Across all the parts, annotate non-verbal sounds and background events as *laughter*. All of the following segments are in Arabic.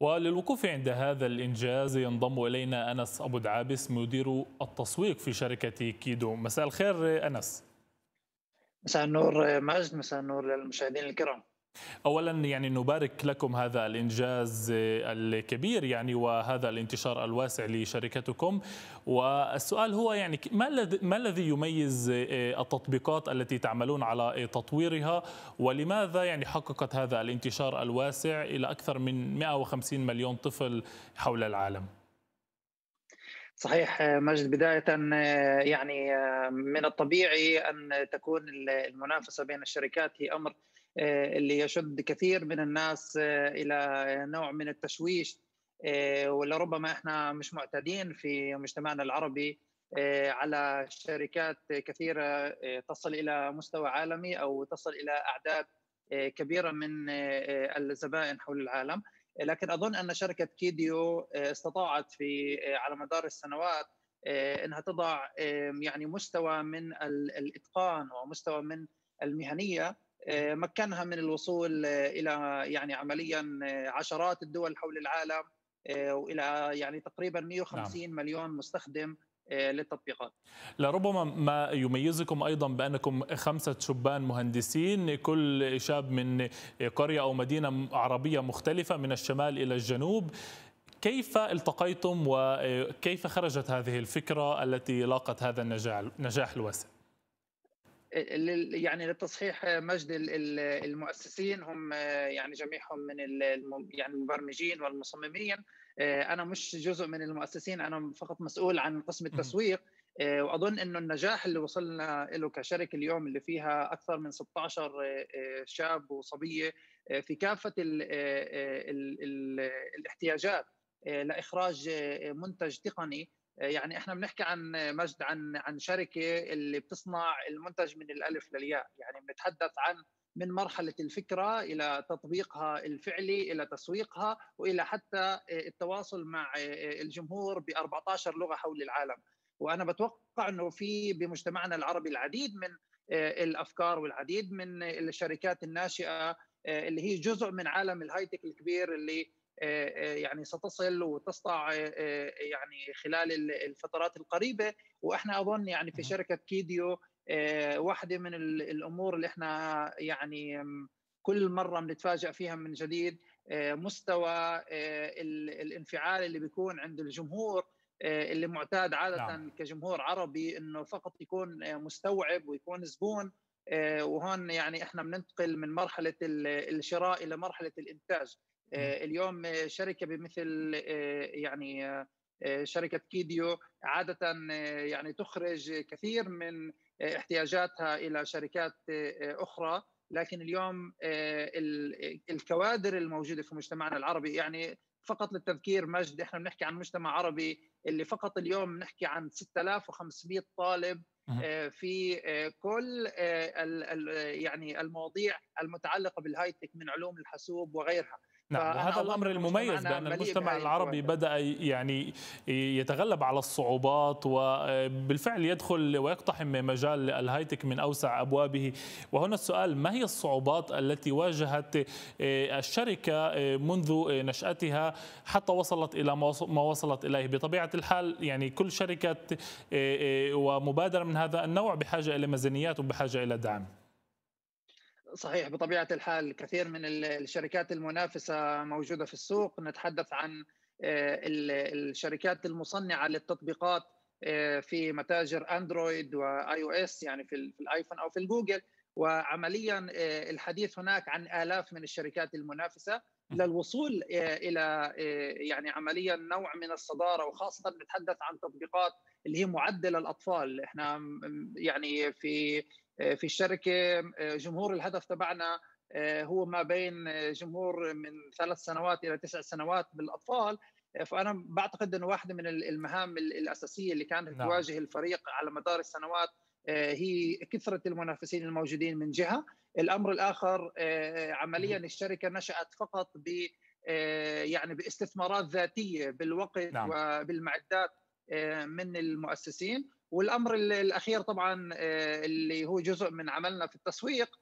وللوقوف عند هذا الإنجاز ينضم إلينا أنس أبو دعابس مدير التسويق في شركة كيدو مساء الخير أنس مساء النور ماجد مساء النور للمشاهدين الكرام اولا يعني نبارك لكم هذا الانجاز الكبير يعني وهذا الانتشار الواسع لشركتكم والسؤال هو يعني ما الذي يميز التطبيقات التي تعملون على تطويرها ولماذا يعني حققت هذا الانتشار الواسع الى اكثر من 150 مليون طفل حول العالم؟ صحيح مجد بداية يعني من الطبيعي أن تكون المنافسة بين الشركات هي أمر آه، اللي يشد كثير من الناس آه، الى نوع من التشويش آه، ولربما احنا مش معتادين في مجتمعنا العربي على شركات كثيره تصل الى مستوى عالمي او تصل الى اعداد كبيره من الزبائن حول العالم لكن اظن ان شركه كيديو استطاعت في على مدار السنوات انها تضع يعني مستوى من الاتقان ومستوى من المهنيه آه، مكنها من الوصول آه، الى يعني عمليا آه، عشرات الدول حول العالم والى يعني تقريبا 150 نعم. مليون مستخدم للتطبيقات لربما ما يميزكم أيضا بأنكم خمسة شبان مهندسين كل شاب من قرية أو مدينة عربية مختلفة من الشمال إلى الجنوب كيف التقيتم وكيف خرجت هذه الفكرة التي لاقت هذا النجاح الواسع؟ يعني للتصحيح مجد المؤسسين هم يعني جميعهم من يعني المبرمجين والمصممين آه، انا مش جزء من المؤسسين انا فقط مسؤول عن قسم التسويق آه، واظن انه النجاح اللي وصلنا له كشركه اليوم اللي فيها اكثر من 16 آه، شاب وصبيه في كافه الـ الـ الـ الاحتياجات لاخراج منتج تقني يعني احنا بنحكي عن مجد عن عن شركه اللي بتصنع المنتج من الالف للياء يعني بنتحدث عن من مرحله الفكره الى تطبيقها الفعلي الى تسويقها والى حتى التواصل مع الجمهور ب 14 لغه حول العالم وانا بتوقع انه في بمجتمعنا العربي العديد من الافكار والعديد من الشركات الناشئه اللي هي جزء من عالم الهاي تك الكبير اللي يعني ستصل وتسطع آه، آه، يعني خلال الفترات القريبه واحنا اظن يعني في نعم. شركه كيديو آه، واحده من الامور اللي احنا يعني كل مره بنتفاجئ فيها من جديد مستوى الانفعال اللي بيكون عند الجمهور اللي معتاد عاده نعم. كجمهور عربي انه فقط يكون مستوعب ويكون زبون وهون يعني احنا بننتقل من مرحله الشراء الى مرحله الانتاج آه، اليوم آه، شركه بمثل آه، يعني شركه كيديو عاده يعني تخرج كثير من احتياجاتها الى شركات اخرى لكن اليوم الكوادر الموجوده في مجتمعنا العربي يعني فقط للتذكير مجد احنا بنحكي عن مجتمع عربي اللي فقط اليوم بنحكي عن 6500 طالب في كل يعني المواضيع المتعلقه بالهاي تك من علوم الحاسوب وغيرها نعم وهذا الامر المميز بان المجتمع العربي بدا يعني يتغلب على الصعوبات وبالفعل يدخل ويقتحم مجال الهايتك من اوسع ابوابه وهنا السؤال ما هي الصعوبات التي واجهت آه، الشركه آه، منذ آه، نشاتها حتى وصلت الى ما وصلت اليه بطبيعه الحال يعني كل شركه ومبادره من هذا النوع بحاجه الى ميزانيات وبحاجه الى دعم صحيح بطبيعه الحال كثير من الشركات المنافسه موجوده في السوق نتحدث عن آه، الشركات المصنعه للتطبيقات آه، في متاجر اندرويد واي او اس يعني في الايفون او في الجوجل وعمليا آه، الحديث هناك عن الاف من الشركات المنافسه للوصول الى يعني عمليا نوع من الصداره وخاصه نتحدث عن تطبيقات اللي هي معدل الاطفال احنا يعني في في الشركه جمهور الهدف تبعنا هو ما بين جمهور من ثلاث سنوات الى تسع سنوات بالاطفال فانا بعتقد انه واحده من المهام الاساسيه اللي كانت نعم. تواجه الفريق على مدار السنوات آه، هي كثره المنافسين الموجودين من جهه، الامر الاخر آه، عمليا الشركه نشات فقط ب آه، يعني باستثمارات ذاتيه بالوقت نعم. وبالمعدات من المؤسسين، والامر الاخير طبعا اللي هو جزء من عملنا في التسويق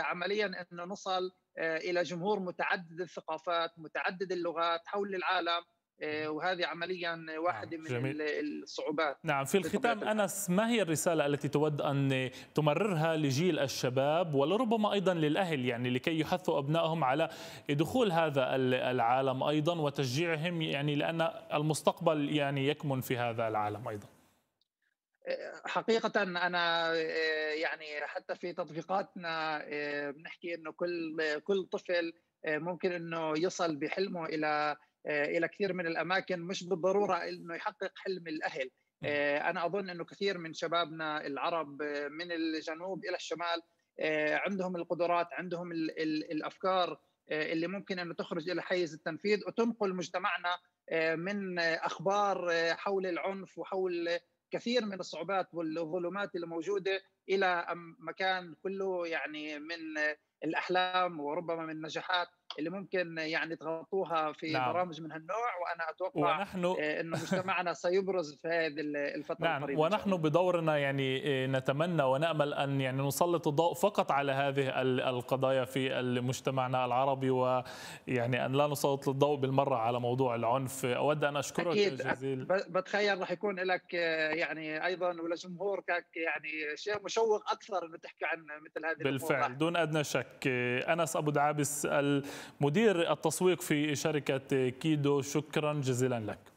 عمليا انه نصل الى جمهور متعدد الثقافات، متعدد اللغات حول العالم آه، وهذه عمليا واحدة نعم. من جميل. الصعوبات نعم في الختام أنس ما هي الرسالة التي تود أن تمررها لجيل الشباب ولربما أيضا للأهل يعني لكي يحثوا أبنائهم على دخول هذا العالم أيضا وتشجيعهم يعني لأن المستقبل يعني يكمن في هذا العالم أيضا آه، حقيقة أنا آه، يعني حتى في تطبيقاتنا بنحكي إنه كل كل طفل ممكن إنه يصل بحلمه إلى آه، الى كثير من الاماكن مش بالضروره انه يحقق حلم الاهل آه، انا اظن انه كثير من شبابنا العرب آه، من الجنوب الى الشمال عندهم القدرات عندهم الافكار اللي ممكن انه تخرج الى حيز التنفيذ وتنقل مجتمعنا من اخبار حول العنف وحول كثير من الصعوبات والظلمات الموجوده الى مكان كله يعني من الاحلام وربما من نجاحات اللي ممكن يعني تغطوها في نعم. برامج من هالنوع وانا اتوقع ونحن... آه، ان *laughs* مجتمعنا سيبرز في هذه الفتره نعم. القريبه ونحن بدورنا يعني آه، نتمنى ونامل ان يعني نسلط الضوء فقط على هذه القضايا في مجتمعنا العربي ويعني ان لا نسلط الضوء بالمره على موضوع العنف اود ان اشكرك أكيد. جزيل بتخيل راح يكون لك آه، يعني ايضا ولجمهورك يعني شيء مشوق اكثر انه تحكي عن مثل هذه بالفعل دون ادنى شك انس ابو دعابس مدير التسويق في شركة كيدو شكرا جزيلا لك